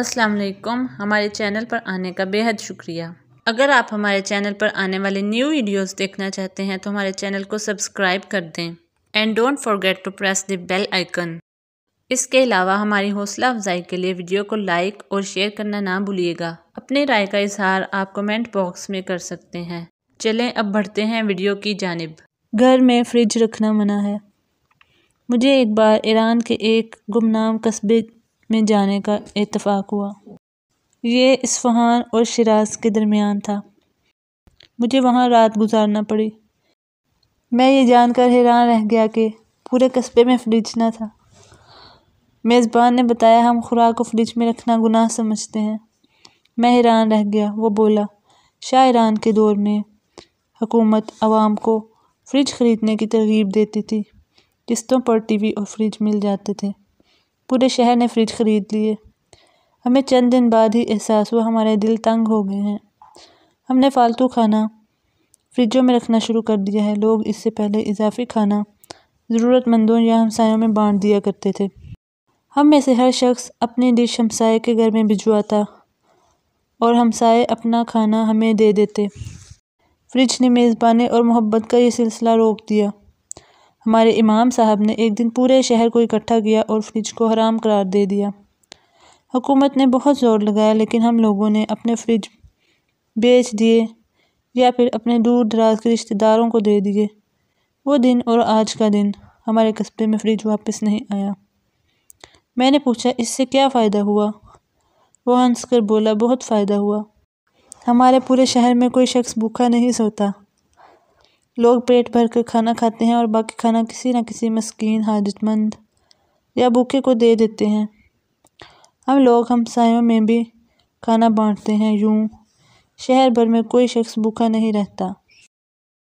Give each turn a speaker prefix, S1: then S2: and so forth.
S1: अस्सलाम वालेकुम हमारे चैनल पर आने का बेहद शुक्रिया अगर आप हमारे चैनल पर आने वाले न्यू वीडियोस देखना चाहते हैं तो हमारे चैनल को सब्सक्राइब कर दें and don't forget to press the bell icon इसके अलावा हमारी हौसला अफजाई के लिए वीडियो को लाइक और शेयर करना ना भूलिएगा अपने राय का इजहार आप कमेंट बॉक्स में कर सकते हैं चलें अब बढ़ते हैं वीडियो की जानब
S2: घर में फ्रिज रखना मना है मुझे एक बार ईरान के एक गुमनाम कस्बे में जाने का इतफाक़ हुआ ये इस्फ़हान और शराज के दरमियान था मुझे वहाँ रात गुजारना पड़ी मैं ये जानकर हैरान रह गया कि पूरे कस्बे में फ्रिज ना था मेज़बान ने बताया हम खुराक को फ्रिज में रखना गुनाह समझते हैं मैं हैरान रह गया वो बोला शायरान के दौर में हुकूमत आवाम को फ्रिज ख़रीदने की तरगीब देती थी किस्तों पर टीवी और फ्रिज मिल जाते थे पूरे शहर ने फ्रिज ख़रीद लिए हमें चंद दिन बाद ही एहसास हुआ हमारे दिल तंग हो गए हैं हमने फालतू खाना फ्रिजों में रखना शुरू कर दिया है लोग इससे पहले इजाफी खाना ज़रूरतमंदों या हमसायों में बांट दिया करते थे हम में से हर शख्स अपनी डिश हमसाए के घर में भिजवाता और हमसाए अपना खाना हमें दे देते फ्रिज ने मेज़बानी और मोहब्बत का ये सिलसिला रोक दिया हमारे इमाम साहब ने एक दिन पूरे शहर को इकट्ठा किया और फ्रिज को हराम करार दे दिया हुकूमत ने बहुत ज़ोर लगाया लेकिन हम लोगों ने अपने फ्रिज बेच दिए या फिर अपने दूर दराज के रिश्तेदारों को दे दिए वो दिन और आज का दिन हमारे कस्बे में फ्रिज वापस नहीं आया मैंने पूछा इससे क्या फ़ायदा हुआ वो हंसकर बोला बहुत फ़ायदा हुआ हमारे पूरे शहर में कोई शख्स भूखा नहीं सोता लोग पेट भर कर खाना खाते हैं और बाकी खाना किसी न किसी मस्किन हाजतमंद या भूखे को दे देते हैं हम लोग हमसायों में भी खाना बांटते हैं यूँ शहर भर में कोई शख्स भूखा नहीं रहता